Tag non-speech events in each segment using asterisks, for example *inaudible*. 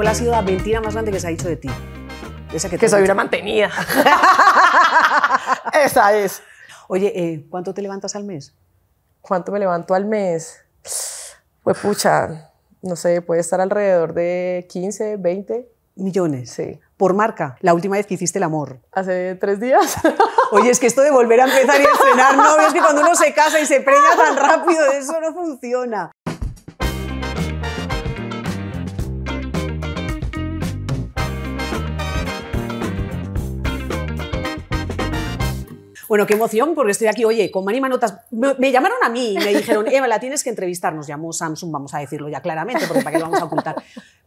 ¿Cuál ha sido la mentira más grande que se ha dicho de ti? Esa que, que soy una mantenida. *laughs* Esa es. Oye, eh, ¿cuánto te levantas al mes? ¿Cuánto me levanto al mes? Pues pucha, no sé, puede estar alrededor de 15, 20 millones. Sí. Por marca, la última vez que hiciste el amor. Hace tres días. *laughs* Oye, es que esto de volver a empezar y estrenar novios, es que cuando uno se casa y se preña tan rápido, eso no funciona. Bueno, qué emoción, porque estoy aquí, oye, con Mani Manotas. Me, llamaron a mí y me dijeron, Eva, la tienes que entrevistar. Nos llamó Samsung, vamos a decirlo ya claramente, porque para qué lo vamos a ocultar.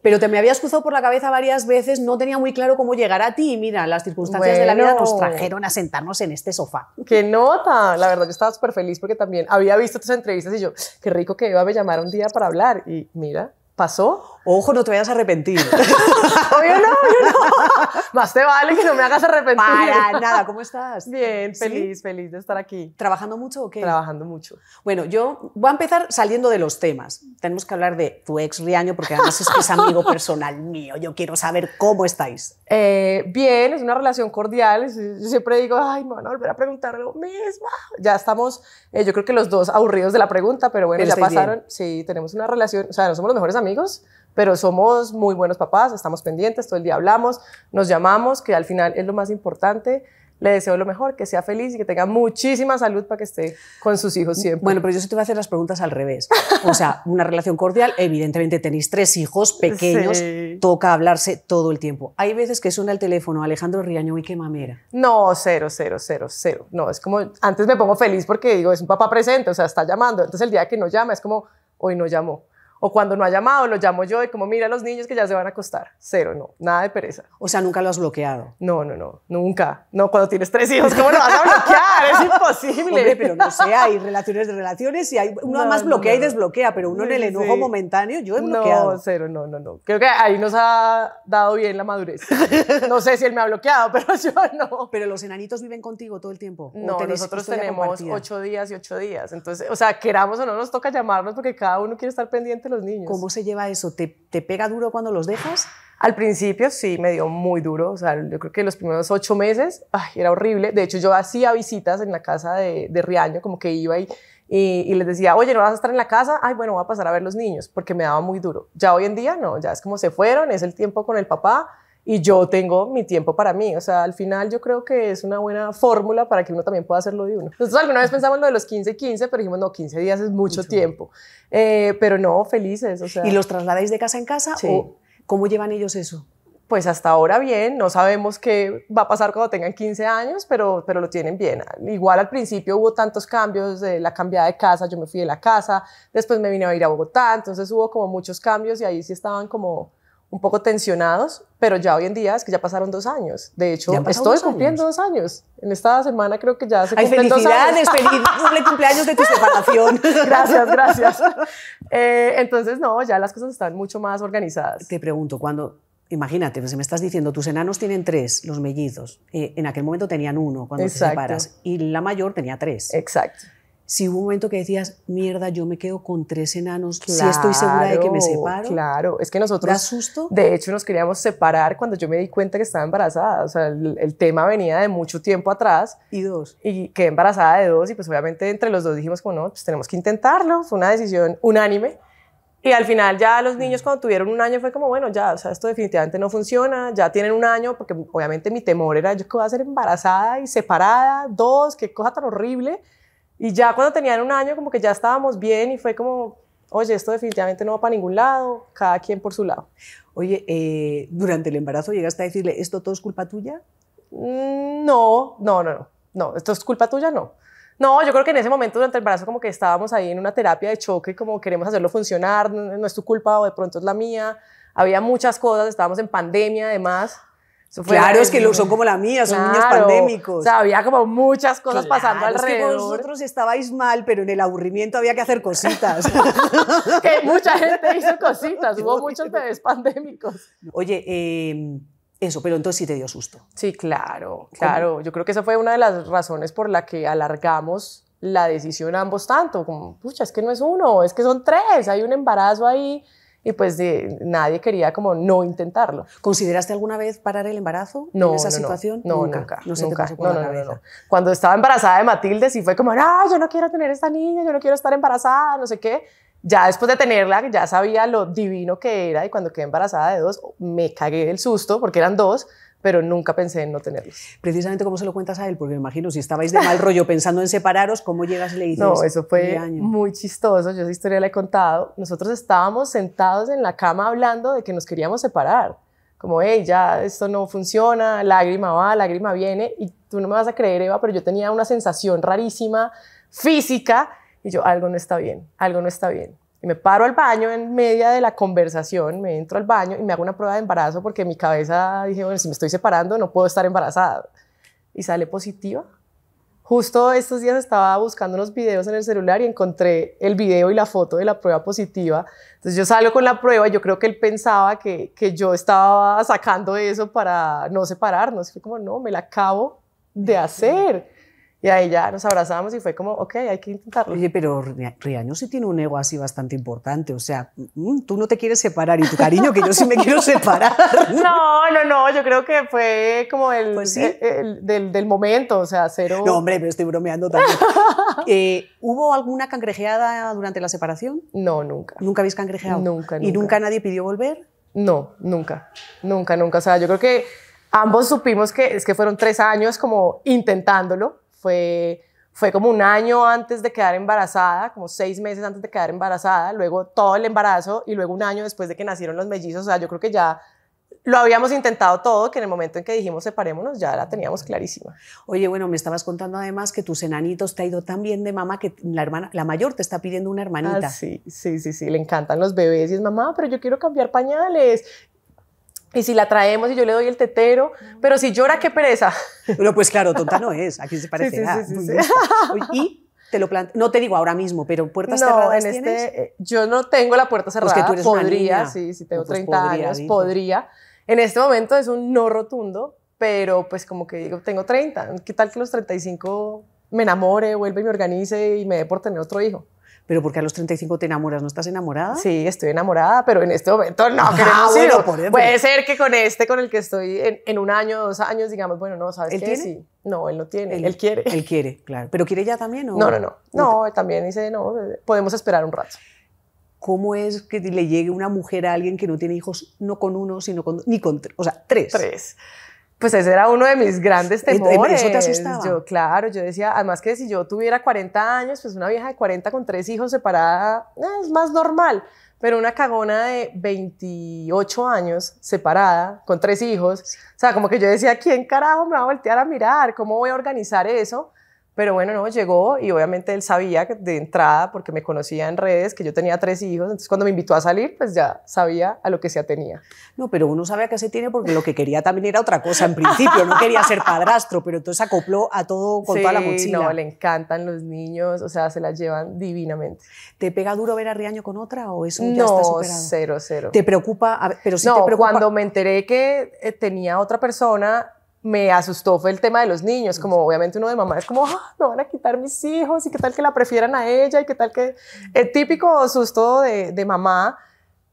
Pero te me habías cruzado por la cabeza varias veces, no tenía muy claro cómo llegar a ti y mira, las circunstancias de la vida nos trajeron a sentarnos en este sofá. ¡Qué nota! La verdad, yo estaba súper feliz porque también había visto tus entrevistas y yo, qué rico que Eva me llamara un día para hablar. Y mira, pasó. Ojo, no te vayas a arrepentir. *laughs* no, *laughs* Más te vale que no me hagas arrepentir. Para nada, ¿cómo estás? Bien, feliz, feliz de estar aquí. ¿Trabajando mucho o qué? Trabajando mucho. Bueno, yo voy a empezar saliendo de los temas. Tenemos que hablar de tu ex Riaño, porque además es que amigo *laughs* personal mío. Yo quiero saber cómo estáis. Eh, bien, es una relación cordial. Yo siempre digo, ay, me van a volver a preguntar lo mismo. Ya estamos, eh, yo creo que los dos aburridos de la pregunta, pero bueno, ya pasaron. Sí, tenemos una relación, o sea, no somos los mejores amigos, pero somos muy buenos papás, estamos pendientes, todo el día hablamos, nos llamamos, que al final es lo más importante. Le deseo lo mejor, que sea feliz y que tenga muchísima salud para que esté con sus hijos siempre. Bueno, pero yo sí te voy a hacer las preguntas al revés. O sea, *laughs* una relación cordial, evidentemente tenéis tres hijos pequeños, toca hablarse todo el tiempo. Hay veces que suena el teléfono Alejandro Riaño y qué mamera. No, cero, cero, cero, cero. No, es como, antes me pongo feliz porque digo, es un papá presente, o sea, está llamando. Entonces el día que no llama es como, hoy no llamó o cuando no ha llamado, lo llamo yo y como, mira, los niños que ya se van a acostar. Cero, no, nada de pereza. O sea, nunca lo has bloqueado. No, no, no, nunca. No, cuando tienes tres hijos, ¿cómo lo vas a bloquear? *laughs* es imposible. pero no sé, hay relaciones de relaciones y hay, uno más además bloquea y desbloquea, pero uno en el enojo momentáneo, yo he bloqueado. No, cero, no, no, no. Creo que ahí nos ha dado bien la madurez. No sé si él me ha bloqueado, *laughs* pero yo no. Pero los enanitos viven contigo todo el tiempo. No, nosotros tenemos ocho días y ocho días. Entonces, o sea, queramos o no, nos toca llamarnos porque cada uno quiere estar pendiente de los niños. ¿Cómo se lleva eso? ¿Te, te pega duro cuando los dejas? Al principio sí me dio muy duro, o sea, yo creo que los primeros ocho meses ay, era horrible. De hecho, yo hacía visitas en la casa de, Riaño, como que iba y, y, les decía, oye, no vas a estar en la casa, ay, bueno, voy a pasar a ver los niños, porque me daba muy duro. Ya hoy en día no, ya es como se fueron, es el tiempo con el papá y yo tengo mi tiempo para mí. O sea, al final yo creo que es una buena fórmula para que uno también pueda hacerlo de uno. Nosotros alguna vez pensamos lo de los 15, 15, pero dijimos, no, 15 días es mucho, tiempo. Eh, pero no, felices. ¿Y los trasladáis de casa en casa o ¿Cómo llevan ellos eso? Pues hasta ahora bien, no sabemos qué va a pasar cuando tengan 15 años, pero, pero lo tienen bien. Igual al principio hubo tantos cambios, la cambiada de casa, yo me fui de la casa, después me vine a ir a Bogotá, entonces hubo como muchos cambios y ahí sí estaban como, un poco tensionados, pero ya hoy en día es que ya pasaron dos años. De hecho, estoy cumpliendo dos años. En esta semana creo que ya se Ay, cumplen dos años. cumpleaños de tu separación! *laughs* gracias, gracias. Eh, entonces, no, ya las cosas están mucho más organizadas. Te pregunto, cuando imagínate, pues me estás diciendo, tus enanos tienen tres, los mellizos. Eh, en aquel momento tenían uno cuando te separas. Y la mayor tenía tres. Exacto si hubo un momento que decías, mierda, yo me quedo con tres enanos, claro, si estoy segura de que me separo. Claro, es que nosotros, asusto? de hecho, nos queríamos separar cuando yo me di cuenta que estaba embarazada. O sea, el, tema venía de mucho tiempo atrás. Y dos. Y quedé embarazada de dos y pues obviamente entre los dos dijimos, como no, pues tenemos que intentarlo. Fue una decisión unánime. Y al final ya los niños cuando tuvieron un año fue como, bueno, ya, o sea, esto definitivamente no funciona, ya tienen un año, porque obviamente mi temor era yo que voy a ser embarazada y separada, dos, qué cosa tan horrible. Y ya cuando tenían un año, como que ya estábamos bien y fue como, oye, esto definitivamente no va para ningún lado, cada quien por su lado. Oye, eh, ¿durante el embarazo llegaste a decirle, ¿esto todo es culpa tuya? Mm, no, no, no, no, esto es culpa tuya, no. No, yo creo que en ese momento durante el embarazo como que estábamos ahí en una terapia de choque, como queremos hacerlo funcionar, no, no es tu culpa o de pronto es la mía. Había muchas cosas, estábamos en pandemia además. Claro, es que lo son como la mía, son niños pandémicos. O sea, había como muchas cosas pasando alrededor. Es que vosotros estabais mal, pero en el aburrimiento había que hacer cositas. *laughs* que mucha gente hizo cositas, *laughs* hubo muchos bebés pandémicos. Oye, em, eso, pero entonces sí te dio susto. Sí, claro, claro. Yo creo que esa fue una de las razones por la que alargamos la decisión ambos tanto, como, pucha, es que no es uno, es que son tres, hay un embarazo ahí y pues nadie quería como no intentarlo. ¿Consideraste alguna vez parar el embarazo en esa situación? No, nunca. No, Cuando estaba embarazada de Matilde sí fue como, no, yo no quiero tener esta niña, yo no quiero estar embarazada, no sé qué. Ya después de tenerla, ya sabía lo divino que era y cuando quedé embarazada de dos, me cagué del susto porque eran dos, pero nunca pensé en no tenerlos. Precisamente cómo se lo cuentas a él, porque me imagino, si estabais de mal rollo pensando en separaros, ¿cómo llegas y le dices? No, eso fue muy chistoso, yo esa historia la he contado. Nosotros estábamos sentados en la cama hablando de que nos queríamos separar. Como, hey, ya esto no funciona, lágrima va, lágrima viene. Y tú no me vas a creer, Eva, pero yo tenía una sensación rarísima, física, y yo, algo no está bien, algo no está bien y me paro al baño en media de la conversación, me entro al baño y me hago una prueba de embarazo porque mi cabeza dije, bueno, si me estoy separando no puedo estar embarazada. Y sale positiva. Justo estos días estaba buscando unos videos en el celular y encontré el video y la foto de la prueba positiva. Entonces yo salgo con la prueba yo creo que él pensaba que, que yo estaba sacando eso para no separarnos. Fue como, no, me la acabo de hacer. Y ahí ya nos abrazamos y fue como, ok, hay que intentarlo. Oye, pero Riaño sí tiene un ego así bastante importante. O sea, mm, tú no te quieres separar y tu cariño, que yo sí me quiero separar. *laughs* No, no, no. Yo creo que fue como pues e, el, del, del, momento. O sea, cero. No, hombre, pero estoy bromeando también. *laughs* Eh, ¿Hubo alguna cangrejeada durante la separación? No, nunca. ¿Nunca habéis cangrejeado? Nunca, ¿Y nunca nadie pidió volver? No, nunca. Nunca, nunca. O sea, yo creo que ambos supimos que es que fueron tres años como intentándolo fue, fue como un año antes de quedar embarazada, como seis meses antes de quedar embarazada, luego todo el embarazo y luego un año después de que nacieron los mellizos. O sea, yo creo que ya lo habíamos intentado todo, que en el momento en que dijimos separémonos ya la teníamos clarísima. Oye, bueno, me estabas contando además que tus enanitos te ha ido tan bien de mamá que la, hermana, la mayor te está pidiendo una hermanita. Ah, sí, sí, sí, sí, le encantan los bebés y es mamá, pero yo quiero cambiar pañales y si la traemos y yo le doy el tetero, pero si llora, qué pereza. Bueno, pues claro, tonta no es, aquí se parece. Sí, sí, ah, sí, *laughs* y te lo planteo, no te digo ahora mismo, pero puertas no, cerradas en Este, eh, yo no tengo la puerta cerrada. Pues que tú eres podría, una sí, si tengo 30 pues, años, podría. En este momento es un no rotundo, pero pues como que digo, tengo 30, ¿qué tal que los 35 me enamore, vuelva y me organice y me dé por tener otro hijo? pero porque a los 35 te enamoras, ¿no estás enamorada? Sí, estoy enamorada, pero en este momento no. *laughs* Ah, Puede ser que con este, con el que estoy en, un año, dos años, digamos, bueno, no, ¿sabes qué? No, él no tiene, él, quiere. Él quiere, claro. ¿Pero quiere ya también o...? No, no, no. No, también dice, no, podemos esperar un rato. ¿Cómo es que le llegue una mujer a alguien que no tiene hijos, no con uno, sino con... Ni con... O sea, tres. Tres pues ese era uno de mis grandes eh, eh, temores. Yo, claro, yo decía, además que si yo tuviera 40 años, pues una vieja de 40 con tres hijos separada eh, es más normal, pero una cagona de 28 años separada con tres hijos, o sea, como que yo decía, ¿quién carajo me va a voltear a mirar? ¿Cómo voy a organizar eso? Pero bueno, no, llegó y obviamente él sabía de entrada, porque me conocía en redes, que yo tenía tres hijos, entonces cuando me invitó a salir, pues ya sabía a lo que se atenía. No, pero uno sabe a qué se tiene porque lo que quería también era otra cosa en principio, no quería ser padrastro, pero entonces acopló a todo con toda la mochila. no, le encantan los niños, o sea, se las llevan divinamente. ¿Te pega duro ver a Riaño con otra o es un ya está superado? No, cero, cero. ¿Te preocupa? pero cuando me enteré que eh, tenía otra persona, me asustó fue el tema de los niños, como obviamente uno de mamá es como, no ah, me van a quitar mis hijos y qué tal que la prefieran a ella y qué tal que el típico susto de, mamá,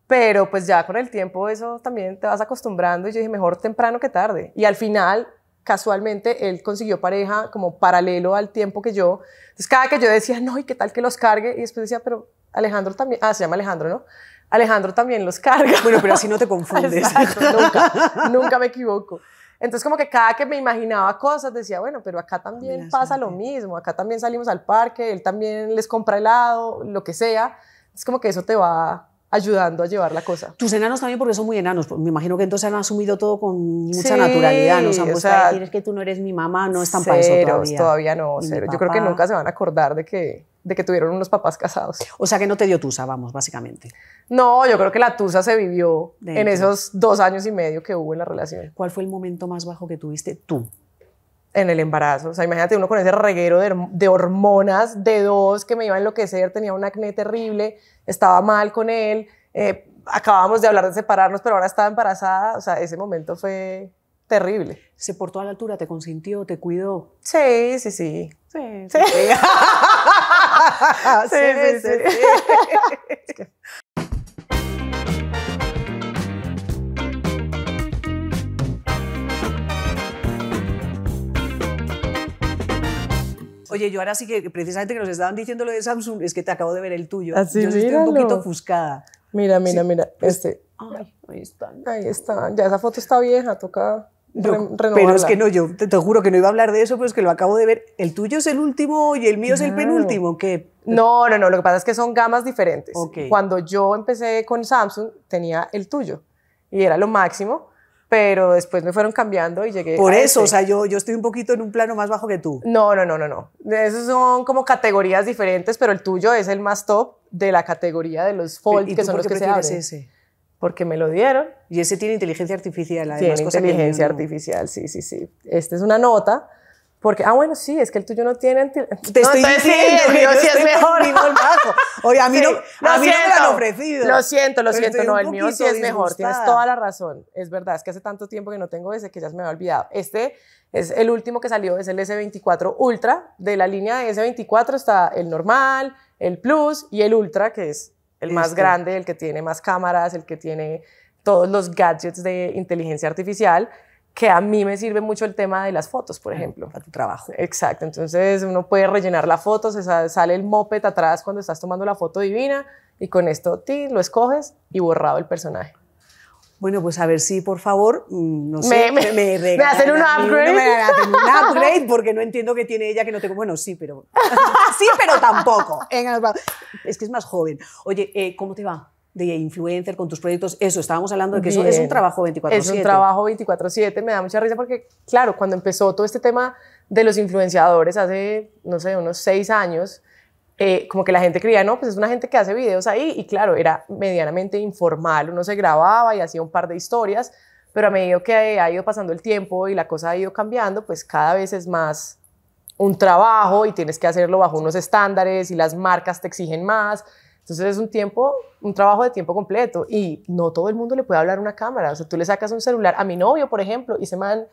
pero pues ya con el tiempo eso también te vas acostumbrando y yo dije, mejor temprano que tarde. Y al final, casualmente, él consiguió pareja como paralelo al tiempo que yo. Entonces cada que yo decía, no, y qué tal que los cargue, y después decía, pero Alejandro también, ah, se llama Alejandro, ¿no? Alejandro también los carga. Bueno, pero así no te *laughs* confundes. nunca, nunca me equivoco. Entonces como que cada que me imaginaba cosas decía, bueno, pero acá también pasa lo mismo, acá también salimos al parque, él también les compra helado, lo que sea. Es como que eso te va ayudando a llevar la cosa. Tus enanos también porque son muy enanos, pues, me imagino que entonces han asumido todo con mucha naturalidad, han puesto o sea, a decir que tú no eres mi mamá, no están para eso todavía. todavía no, cero. Yo creo que nunca se van a acordar de que de que tuvieron unos papás casados. O sea que no te dio tusa, vamos, básicamente. No, yo creo que la tusa se vivió en esos dos años y medio que hubo en la relación. ¿Cuál fue el momento más bajo que tuviste tú? En el embarazo. O sea, imagínate uno con ese reguero de, hormonas de dos que me iba a enloquecer, tenía un acné terrible, estaba mal con él, eh, acabábamos de hablar de separarnos, pero ahora estaba embarazada. O sea, ese momento fue terrible. Se portó a la altura, te consintió, te cuidó. sí, sí. Sí. sí. sí. *laughs* *laughs* sí, sí, sí. *laughs* Oye, yo ahora sí que precisamente que nos estaban diciendo lo de Samsung, es que te acabo de ver el tuyo. Así, ah, yo estoy un poquito ofuscada. Mira, mira, mira. Este. Ay, ahí está. Ahí está. Ya esa foto está vieja, toca pero es que no, yo te, juro que no iba a hablar de eso, pero es que lo acabo de ver. El tuyo es el último y el mío es el penúltimo. ¿Qué? No, no, no. Lo que pasa es que son gamas diferentes. Cuando yo empecé con Samsung, tenía el tuyo y era lo máximo, pero después me fueron cambiando y llegué. Por eso, o este. sea, yo, yo estoy un poquito en un plano más bajo que tú. No, no, no, no, no. Esas son como categorías diferentes, pero el tuyo es el más top de la categoría de los Fold, que son los que se abren. Ese? porque me lo dieron. Y ese tiene inteligencia artificial, además. Tiene inteligencia artificial, sí, sí, sí. Esta es una nota. Porque, ah, bueno, sí, es que el tuyo no tiene... Te no, estoy diciendo, sí, sí *laughs* es mejor. Oye, a mí, *laughs* a mí no me lo han ofrecido. Lo siento, lo siento, no, el mío sí es mejor, tienes toda la razón. Es verdad, es que hace tanto tiempo que no tengo ese que ya se me ha olvidado. Este es el último que salió, es el S24 Ultra. De la línea de S24 está el normal, el Plus y el Ultra, que es el más este. grande, el que tiene más cámaras, el que tiene todos los gadgets de inteligencia artificial, que a mí me sirve mucho el tema de las fotos, por ejemplo. Para tu trabajo. Exacto, entonces uno puede rellenar la foto, sale el moped atrás cuando estás tomando la foto divina y con esto ti lo escoges y borrado el personaje. Bueno, pues a ver si, por favor, mm, no sé, me, me, un upgrade. un upgrade porque no entiendo que tiene ella que no tengo. Bueno, sí, pero. *laughs* sí, pero tampoco. Es que es más joven. Oye, eh, ¿cómo te va? de influencer, con tus proyectos, eso, estábamos hablando de que eso es un trabajo 24/7. Es un trabajo 24/7, me da mucha risa porque, claro, cuando empezó todo este tema de los influenciadores hace, no sé, unos seis años, eh, como que la gente creía, no, pues es una gente que hace videos ahí y claro, era medianamente informal, uno se grababa y hacía un par de historias, pero a medida que ha ido pasando el tiempo y la cosa ha ido cambiando, pues cada vez es más un trabajo y tienes que hacerlo bajo unos estándares y las marcas te exigen más. Entonces es un tiempo, un trabajo de tiempo completo y no todo el mundo le puede hablar a una cámara. O sea, tú le sacas un celular a mi novio, por ejemplo, y se man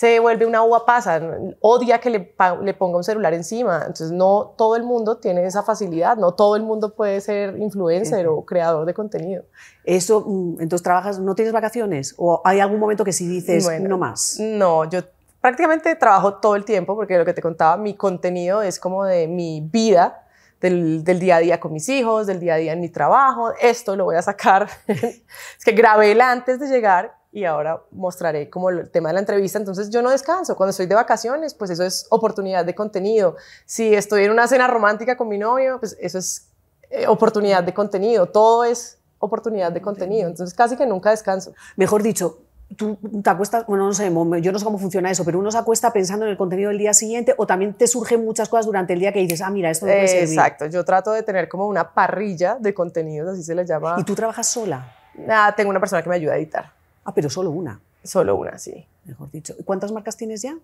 se vuelve una uva pasa, odia que le, le, ponga un celular encima. Entonces, no todo el mundo tiene esa facilidad, no todo el mundo puede ser influencer o creador de contenido. Eso, mm, entonces trabajas, ¿no tienes vacaciones? ¿O hay algún momento que si dices no más? No, yo prácticamente trabajo todo el tiempo porque lo que te contaba, mi contenido es como de mi vida. Del, del, día a día con mis hijos, del día a día en mi trabajo, esto lo voy a sacar. *laughs* es que grabé el antes de llegar y ahora mostraré como el tema de la entrevista. Entonces yo no descanso. Cuando estoy de vacaciones, pues eso es oportunidad de contenido. Si estoy en una cena romántica con mi novio, pues eso es eh, oportunidad de contenido. Todo es oportunidad de contenido. Entonces casi que nunca descanso. Mejor dicho, tú te acuestas, bueno, no sé, yo no sé cómo funciona eso, pero uno se acuesta pensando en el contenido del día siguiente o también te surgen muchas cosas durante el día que dices, ah, mira, esto no Exacto, yo trato de tener como una parrilla de contenidos, así se le llama. ¿Y tú trabajas sola? Nada, ah, tengo una persona que me ayuda a editar. Ah, pero solo una. Solo una, sí. Mejor dicho. ¿Cuántas marcas tienes ya?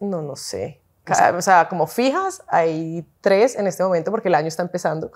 No, no sé. o sea, como fijas, hay tres en este momento porque el año está empezando.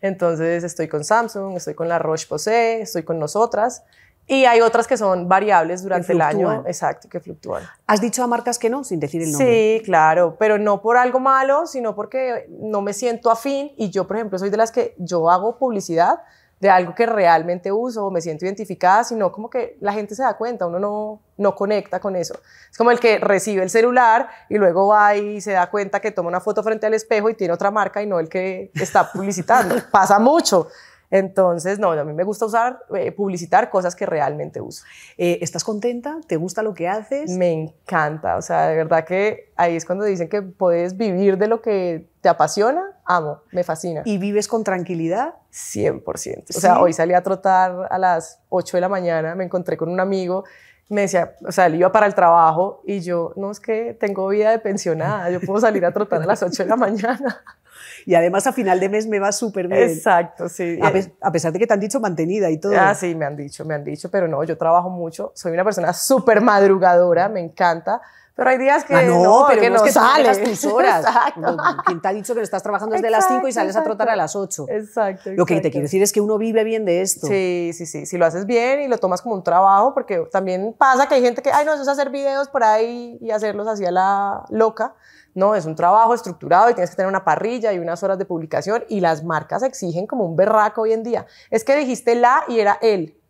Entonces estoy con Samsung, estoy con la Roche-Posay, estoy con nosotras y hay otras que son variables durante el año, exacto, que fluctúan. ¿Has dicho a marcas que no, sin decir el nombre? Sí, claro, pero no por algo malo, sino porque no me siento afín y yo, por ejemplo, soy de las que yo hago publicidad, de algo que realmente uso o me siento identificada, sino como que la gente se da cuenta, uno no, no conecta con eso. Es como el que recibe el celular y luego va y se da cuenta que toma una foto frente al espejo y tiene otra marca y no el que está publicitando. *laughs* Pasa mucho. Entonces, no, a mí me gusta usar, eh, publicitar cosas que realmente uso. Eh, ¿Estás contenta? ¿Te gusta lo que haces? Me encanta, o sea, de verdad que ahí es cuando dicen que puedes vivir de lo que te apasiona, amo, me fascina. ¿Y vives con tranquilidad? 100%. O sea, hoy salí a trotar a las 8 de la mañana, me encontré con un amigo me decía, o sea, él iba para el trabajo y yo, no, es que tengo vida de pensionada, yo puedo salir a trotar a las 8 de la mañana. Y además a final de mes me va súper bien. Exacto, sí. A, pesar de que te han dicho mantenida y todo. Ah, sí, me han dicho, me han dicho, pero no, yo trabajo mucho, soy una persona súper madrugadora, me encanta. Pero hay días que ah, no, pero no, es que sales tus horas. Exacto. ¿Quién te ha dicho que estás trabajando desde las 5 y sales a trotar a las 8? Exacto, Lo que te quiero decir es que uno vive bien de esto. Sí, sí, sí. Si lo haces bien y lo tomas como un trabajo, porque también pasa que hay gente que, ay, no, eso es hacer videos por ahí y hacerlos así a la loca. No, es un trabajo estructurado y tienes que tener una parrilla y unas horas de publicación y las marcas exigen como un berraco hoy en día. Es que dijiste la y era él.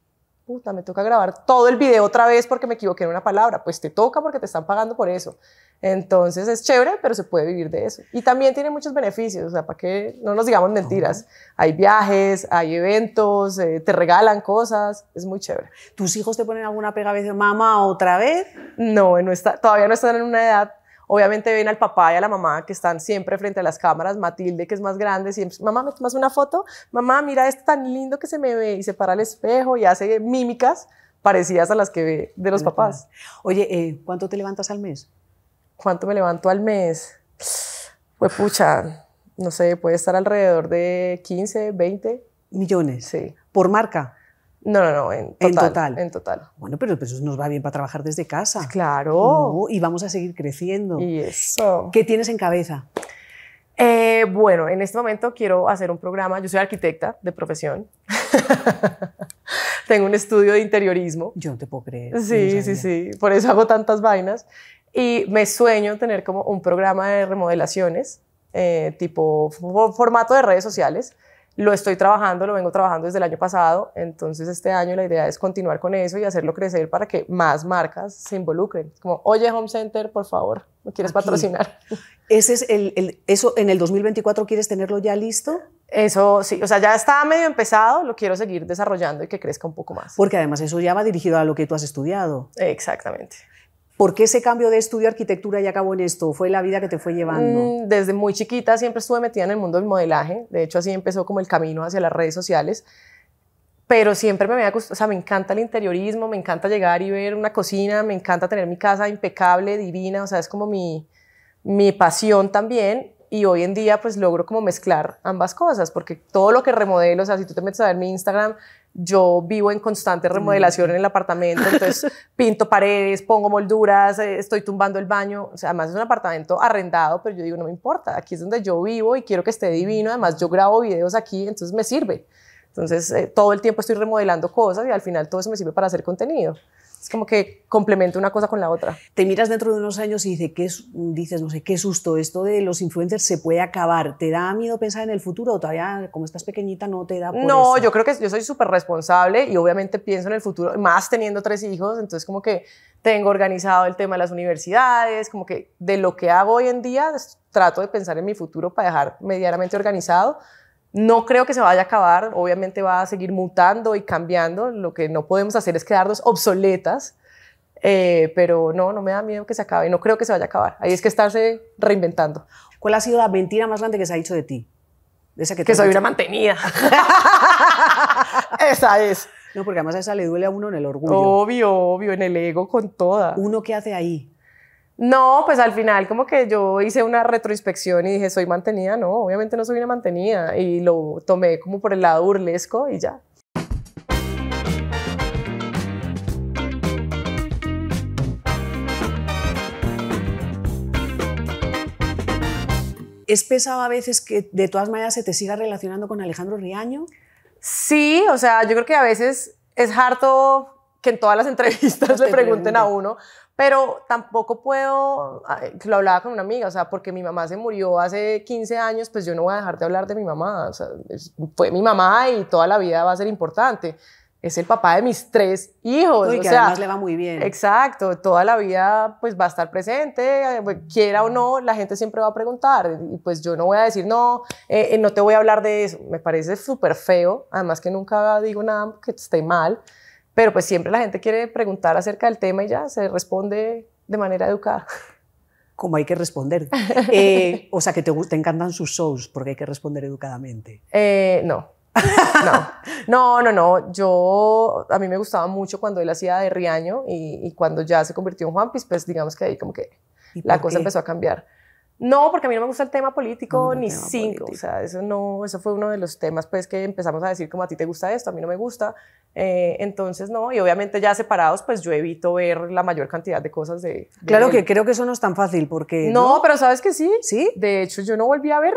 Puta, me toca grabar todo el video otra vez porque me equivoqué en una palabra. Pues te toca porque te están pagando por eso. Entonces es chévere, pero se puede vivir de eso. Y también tiene muchos beneficios, o sea, para que no nos digamos mentiras. Hay viajes, hay eventos, eh, te regalan cosas, es muy chévere. ¿Tus hijos te ponen alguna pega a veces, mamá, otra vez? No, no está, todavía no están en una edad Obviamente ven al papá y a la mamá que están siempre frente a las cámaras, Matilde que es más grande, siempre, mamá, ¿me tomas una foto? Mamá, mira es tan lindo que se me ve y se para al espejo y hace mímicas parecidas a las que ve de los papás. Oye, eh, ¿cuánto te levantas al mes? ¿Cuánto me levanto al mes? Pues pucha, no sé, puede estar alrededor de 15, 20 millones. Sí. ¿Por marca? No, no, no, en total. En total. Bueno, pero, eso nos va bien para trabajar desde casa. Claro. Uh, y vamos a seguir creciendo. Y eso. ¿Qué tienes en cabeza? Eh, bueno, en este momento quiero hacer un programa. Yo soy arquitecta de profesión. *laughs* Tengo un estudio de interiorismo. Yo no te puedo creer. Sí, sí, sí. Por eso hago tantas vainas. Y me sueño tener como un programa de remodelaciones, eh, tipo formato de redes sociales lo estoy trabajando, lo vengo trabajando desde el año pasado, entonces este año la idea es continuar con eso y hacerlo crecer para que más marcas se involucren. Como, oye Home Center, por favor, ¿me quieres patrocinar? *laughs* Ese es el, el, ¿Eso en el 2024 quieres tenerlo ya listo? Eso sí, o sea, ya está medio empezado, lo quiero seguir desarrollando y que crezca un poco más. Porque además eso ya va dirigido a lo que tú has estudiado. Exactamente. ¿Por qué ese cambio de estudio arquitectura y acabó en esto? ¿Fue la vida que te fue llevando? Mm, desde muy chiquita siempre estuve metida en el mundo del modelaje. De hecho, así empezó como el camino hacia las redes sociales. Pero siempre me había gustado, o sea, me encanta el interiorismo, me encanta llegar y ver una cocina, me encanta tener mi casa impecable, divina, o sea, es como mi, mi pasión también. Y hoy en día pues logro como mezclar ambas cosas, porque todo lo que remodelo, o sea, si tú te metes a ver mi Instagram, yo vivo en constante remodelación mm. en el apartamento, entonces *laughs* pinto paredes, pongo molduras, eh, estoy tumbando el baño, sea, además es un apartamento arrendado, pero yo digo, no me importa, aquí es donde yo vivo y quiero que esté divino, además yo grabo videos aquí, entonces me sirve. Entonces, eh, todo el tiempo estoy remodelando cosas y al final todo eso me sirve para hacer contenido. Es como que complementa una cosa con la otra. Te miras dentro de unos años y dices, ¿qué, dices, no sé, qué susto, esto de los influencers se puede acabar. ¿Te da miedo pensar en el futuro o todavía, como estás pequeñita, no te da por No, yo creo que yo soy súper responsable y obviamente pienso en el futuro, más teniendo tres hijos, entonces como que tengo organizado el tema de las universidades, como que de lo que hago hoy en día trato de pensar en mi futuro para dejar medianamente organizado, no creo que se vaya a acabar, obviamente va a seguir mutando y cambiando, lo que no podemos hacer es quedarnos obsoletas, eh, pero no, no me da miedo que se acabe, no creo que se vaya a acabar, ahí es que estarse reinventando. ¿Cuál ha sido la mentira más grande que se ha dicho de ti? De esa que, que soy una mantenida. *laughs* esa es. No, porque además a esa le duele a uno en el orgullo. Obvio, obvio, en el ego con toda. ¿Uno qué hace ahí? No, pues al final como que yo hice una retroinspección y dije, soy mantenida, no, obviamente no soy una mantenida y lo tomé como por el lado burlesco y ya. ¿Es pesado a veces que de todas maneras se te siga relacionando con Alejandro Riaño? Sí, o sea, yo creo que a veces es harto que en todas las entrevistas le pregunten a uno, pero tampoco puedo, ah, eh, lo hablaba con una amiga, o sea, porque mi mamá se murió hace 15 años, pues yo no voy a dejar de hablar de mi mamá, o sea, fue mi mamá y toda la vida va a ser importante. Es el papá de mis tres hijos. o sea, además le va muy bien. Exacto, toda la vida pues va a estar presente, eh, pues, quiera o ah. no, la gente siempre va a preguntar y pues yo no voy a decir no, eh, no te voy a hablar de eso, me parece súper feo, además que nunca digo nada que esté mal. Pero pues siempre la gente quiere preguntar acerca del tema y ya se responde de manera educada. Como hay que responder. *laughs* Eh, o sea, que te, te, encantan sus shows porque hay que responder educadamente. Eh, no. No, no, no, Yo, a mí me gustaba mucho cuando él hacía de Riaño y, cuando ya se convirtió en Juan Piz, pues digamos que ahí como que la cosa empezó a cambiar. No, porque a mí no me gusta el tema político ni cinco. O sea, eso no, eso fue uno de los temas pues que empezamos a decir como a ti te gusta esto, a mí no me gusta. Eh, entonces no, y obviamente ya separados, pues yo evito ver la mayor cantidad de cosas de. claro que creo que eso no es tan fácil porque. No, no, pero sabes que sí. Sí. De hecho, yo no volví a ver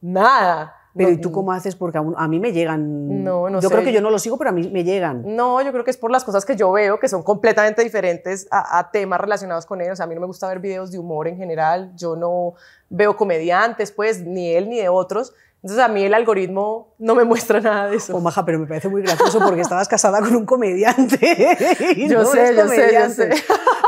nada. Pero ¿y tú mm. cómo haces? Porque a, mí me llegan. No, no Yo creo que yo no lo sigo, pero a mí me llegan. No, yo creo que es por las cosas que yo veo que son completamente diferentes a, temas relacionados con ellos. a mí no me gusta ver videos de humor en general. Yo no veo comediantes, pues, ni él ni de otros. Entonces a mí el algoritmo no me muestra nada de eso. O, oh, maja, pero me parece muy gracioso porque estabas casada con un comediante. *laughs* yo sé, yo sé, yo sé.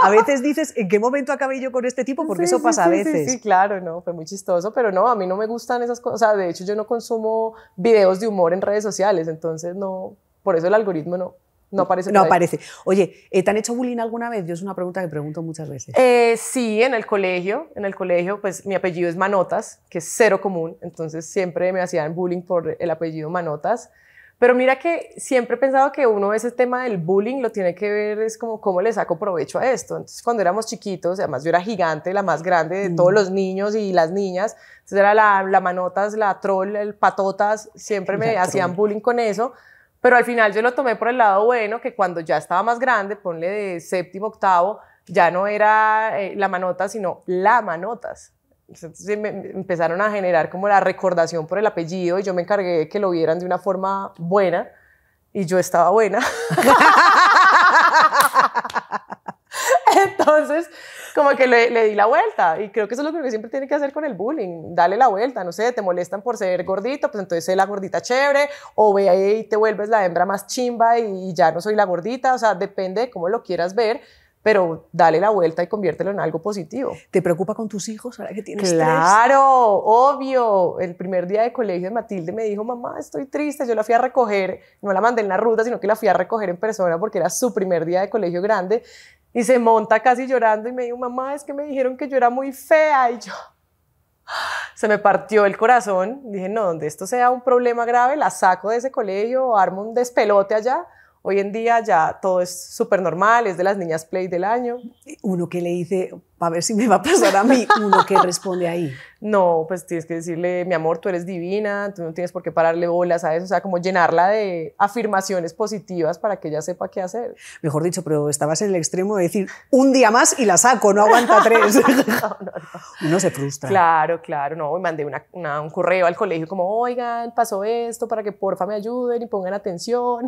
A veces dices, ¿en qué momento acabé yo con este tipo? Porque eso pasa a veces. Sí, sí, claro, no, fue muy chistoso, pero no, a mí no me gustan esas cosas. O sea, de hecho yo no consumo videos de humor en redes sociales, entonces no, por eso el algoritmo no, no parece. No parece. Oye, eh, ¿te han hecho bullying alguna vez? Yo es una pregunta que pregunto muchas veces. Eh, sí, en el colegio. En el colegio, pues mi apellido es Manotas, que es cero común. Entonces siempre me hacían bullying por el apellido Manotas. Pero mira que siempre he pensado que uno ese tema del bullying lo tiene que ver es como cómo le saco provecho a esto. Entonces cuando éramos chiquitos, además yo era gigante, la más grande de todos mm. los niños y las niñas, entonces era la, manotas, la troll, el patotas, siempre *laughs* me hacían bullying con eso pero al final yo lo tomé por el lado bueno, que cuando ya estaba más grande, ponle de séptimo, octavo, ya no era eh, la manota, sino la manotas. Entonces empezaron a generar como la recordación por el apellido y yo me encargué de que lo vieran de una forma buena y yo estaba buena. *laughs* *laughs* Entonces, como que le, di la vuelta y creo que eso es lo que siempre tiene que hacer con el bullying, dale la vuelta, no sé, te molestan por ser gordito, pues entonces sé la gordita chévere o ve ahí y te vuelves la hembra más chimba y ya no soy la gordita, o sea, depende de cómo lo quieras ver, pero dale la vuelta y conviértelo en algo positivo. ¿Te preocupa con tus hijos ahora que tienes Claro, obvio. El primer día de colegio de Matilde me dijo, mamá, estoy triste. Yo la fui a recoger, no la mandé en la ruta, sino que la fui a recoger en persona porque era su primer día de colegio grande. Y se monta casi llorando y me dijo, mamá, es que me dijeron que yo era muy fea. Y yo, se me partió el corazón. Dije, no, donde esto sea un problema grave, la saco de ese colegio, armo un despelote allá. Hoy en día ya todo es súper normal, es de las niñas play del año. Uno que le dice, para ver si me va a pasar a mí, uno que responde ahí. *laughs* No, pues tienes que decirle, mi amor, tú eres divina, tú no tienes por qué pararle bolas a eso, o sea, como llenarla de afirmaciones positivas para que ella sepa qué hacer. Mejor dicho, pero estabas en el extremo de decir, un día más y la saco, no aguanta tres. *laughs* no, Uno se frustra. Claro, claro, no, mandé un correo al colegio como, oigan, pasó esto para que porfa me ayuden y pongan atención.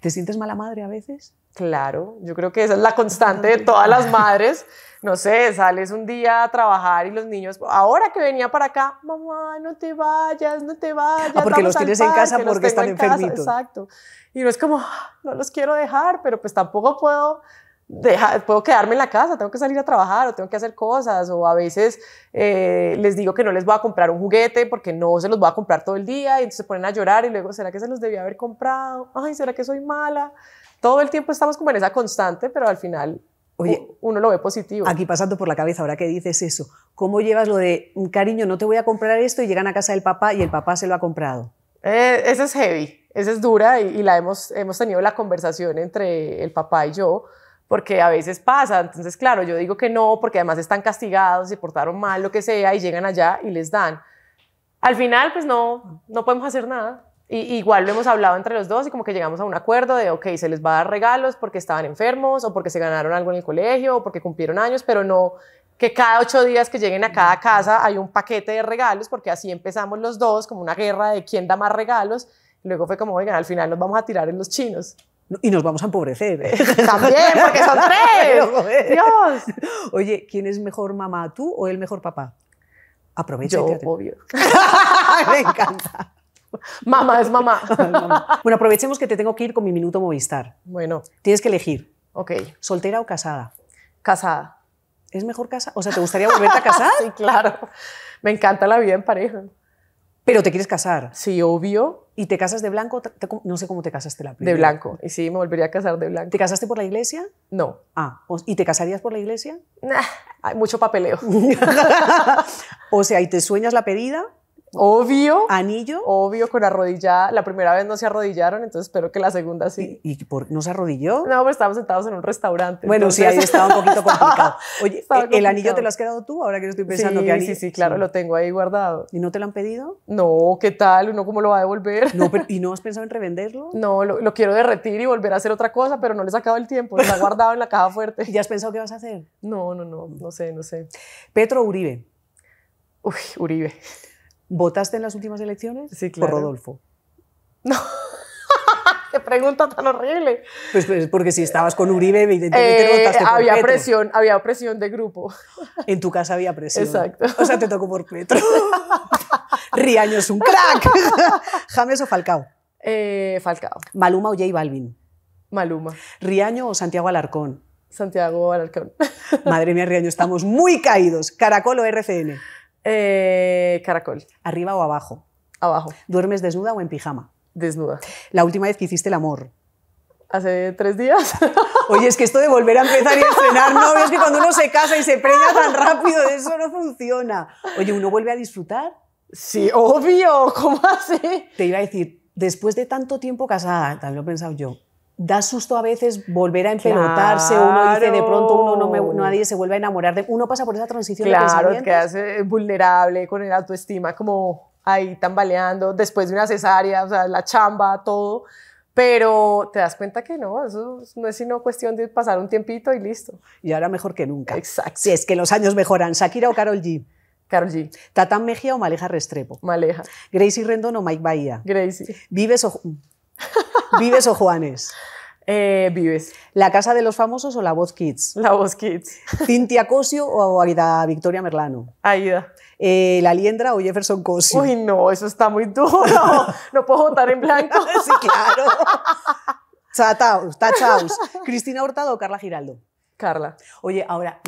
¿Te sientes mala madre a veces? Claro, yo creo que esa es la constante de todas las madres no sé, sales un día a trabajar y los niños, ahora que venía para acá, mamá, no te vayas, no te vayas. Ah, porque los tienes en casa porque están enfermitos. Casa, exacto. Y no es como, ah, no los quiero dejar, pero pues tampoco puedo. dejar puedo quedarme en la casa, tengo que salir a trabajar o tengo que hacer cosas, o a veces eh, les digo que no les voy a comprar un juguete porque no se los voy a comprar todo el día y entonces se ponen a llorar y luego, ¿será que se los debía haber comprado? Ay, ¿será que soy mala? Todo el tiempo estamos como en esa constante, pero al final Oye, uno lo ve positivo. Aquí pasando por la cabeza, ahora que dices eso, ¿cómo llevas lo de, mm, cariño, no te voy a comprar esto y llegan a casa del papá y el papá se lo ha comprado? Eh, esa es heavy, esa es dura y, y, la hemos, hemos tenido la conversación entre el papá y yo, porque a veces pasa, entonces claro, yo digo que no, porque además están castigados, se portaron mal, lo que sea, y llegan allá y les dan. Al final, pues no, no podemos hacer nada igual lo hemos hablado entre los dos y como que llegamos a un acuerdo de, ok, se les va a dar regalos porque estaban enfermos o porque se ganaron algo en el colegio o porque cumplieron años, pero no que cada ocho días que lleguen a cada casa hay un paquete de regalos porque así empezamos los dos como una guerra de quién da más regalos. luego fue como, oigan, al final nos vamos a tirar en los chinos. Y nos vamos a empobrecer. *laughs* También, porque son *laughs* tres. Dios. Oye, ¿quién es mejor mamá, tú o el mejor papá? Aprovecha. Yo, obvio. *laughs* Me encanta. *laughs* mamá es *laughs* mamá. bueno, aprovechemos que te tengo que ir con mi minuto Movistar. Bueno. Tienes que elegir. Ok. ¿Soltera o casada? Casada. ¿Es mejor casada? O sea, ¿te gustaría volverte a casar? *laughs* sí, claro. Me encanta la vida en pareja. Pero te quieres casar. Sí, obvio. ¿Y te casas de blanco? no sé cómo te casaste la primera. De blanco. Y sí, me volvería a casar de blanco. ¿Te casaste por la iglesia? No. Ah, ¿y te casarías por la iglesia? Nah, hay mucho papeleo. o sea, ¿y te sueñas la pedida? Obvio. Anillo. Obvio, con arrodillada. La primera vez no se arrodillaron, entonces espero que la segunda sí. ¿Y, por no se arrodilló? No, pues estábamos sentados en un restaurante. Bueno, sí, ahí estaba un poquito *laughs* complicado. Oye, ¿e, ¿el anillo te lo has quedado tú ahora que lo estoy pensando? que sí, sí, claro, lo tengo ahí guardado. ¿Y no te lo han pedido? No, ¿qué tal? ¿Uno cómo lo va a devolver? No, *laughs* ¿Y no has pensado en revenderlo? No, lo, quiero derretir y volver a hacer otra cosa, pero no le he sacado el tiempo, lo he guardado en la caja fuerte. ¿Y ya has pensado qué vas a hacer? No, no, no, no sé, no sé. Petro Uribe. Uy, Uribe. ¿Votaste en las últimas elecciones? Sí, claro. Por Rodolfo. No. *laughs* Qué pregunta tan horrible. Pues, pues, porque si estabas con Uribe, evidentemente eh, votaste por había presión, había presión de grupo. En tu casa había presión. Exacto. O sea, te tocó por Petro. *laughs* Riaño es un crack. *laughs* James o Falcao. Eh, Falcao. Maluma o J Balvin. Maluma. Riaño o Santiago Alarcón. Santiago Alarcón. Madre mía, Riaño, estamos muy caídos. Caracol o RCN. Eh, caracol. ¿Arriba o abajo? Abajo. ¿Duermes desnuda o en pijama? Desnuda. La última vez que hiciste el amor. Hace tres días. *laughs* Oye, es que esto de volver a empezar y estrenar novios, es que cuando uno se casa y se preña tan rápido, eso no funciona. Oye, ¿uno vuelve a disfrutar? Sí, obvio, ¿cómo así? Te iba a decir, después de tanto tiempo casada, también lo he pensado yo, da susto a veces volver a empelotarse, uno dice de pronto uno no nadie se vuelve a enamorar de uno pasa por esa transición claro, que quedas vulnerable con el autoestima como ahí tambaleando después de una cesárea, la chamba, todo, pero te das cuenta que no, eso no es sino cuestión de pasar un tiempito y listo. Y ahora mejor que nunca. Exacto. Si es que los años mejoran, Shakira o Carol G. Carol G. Tatán Mejía o Maleja Restrepo. Maleja. Gracie Rendón o Mike Bahía. Gracie. Vives o *laughs* ¿Vives o Juanes? Eh, vives. ¿La casa de los famosos o la voz Kids? La voz Kids. *laughs* ¿Cintia Cosio o Aida Victoria Merlano? Aida. Eh, ¿La Liendra o Jefferson Cosio? Uy, no, eso está muy duro. *laughs* no puedo votar en blanco. sí, claro. Chataos, tachaos. ¿Cristina Hurtado o Carla Giraldo? Carla. Oye, ahora,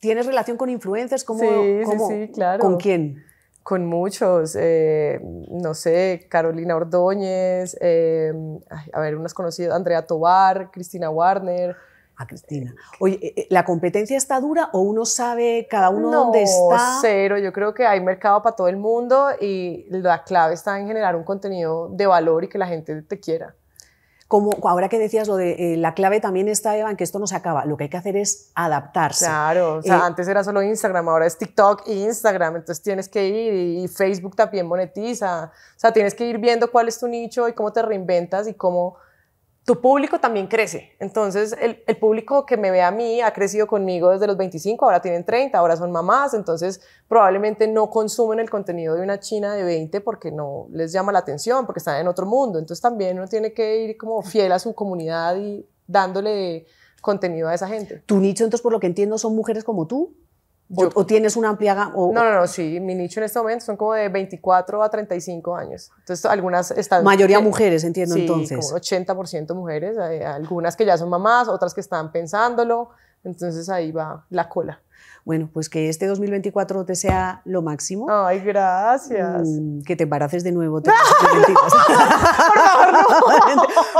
¿tienes relación con influencers? como sí, sí, sí, claro. ¿Con quién? con muchos, eh, no sé, Carolina Ordóñez, em, a ver, unas conocidas, Andrea Tobar, Cristina Warner. A Cristina. Oye, eh, eh, ¿la competencia está dura o uno sabe cada uno dónde está? cero. Yo creo que hay mercado para todo el mundo y la clave está en generar un contenido de valor y que la gente te quiera como ahora que decías lo de eh, la clave también está, Eva, en que esto no se acaba. Lo que hay que hacer es adaptarse. Claro, o sea, eh, antes era solo Instagram, ahora es TikTok e Instagram, entonces tienes que ir y, y Facebook también monetiza. O sea, tienes que ir viendo cuál es tu nicho y cómo te reinventas y cómo tu público también crece. Entonces, el, público que me ve a mí ha crecido conmigo desde los 25, ahora tienen 30, ahora son mamás, entonces probablemente no consumen el contenido de una china de 20 porque no les llama la atención, porque están en otro mundo. Entonces, también uno tiene que ir como fiel a su comunidad y dándole contenido a esa gente. Tu nicho, entonces, por lo que entiendo, son mujeres como tú o, tienes una amplia gama? no, no, no, sí. Mi nicho en este momento son como de 24 a 35 años. Entonces, algunas están... Mayoría mujeres, entiendo sí, entonces. Como 80% mujeres. algunas que ya son mamás, otras que están pensándolo. Entonces, ahí va la cola. Bueno, pues que este 2024 te sea lo máximo. Ay, gracias. Mm, que te embaraces de nuevo. Te *laughs*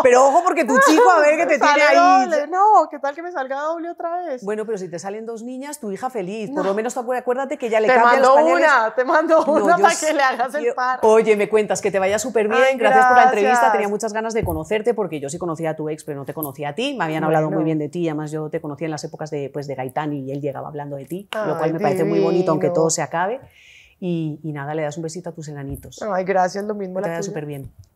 pero ojo porque tu chico a ver que te tiene ahí. No, ¿qué tal que me salga doble otra vez? Bueno, pero si te salen dos niñas, tu hija feliz. Por lo menos acuérdate que ya le te cambia mando una, te mando una para que le hagas el par. Oye, me cuentas que te vaya súper bien. gracias. por la entrevista. Tenía muchas ganas de conocerte porque yo sí conocía a tu ex, pero no te conocía a ti. Me habían hablado muy bien de ti. Además, yo te conocía en las épocas de, pues, de Gaitán y él llegaba hablando de ti, lo cual me parece muy bonito, aunque todo se acabe. Y, nada, le das un besito a tus enanitos. Ay, gracias, lo mismo. Te la súper bien.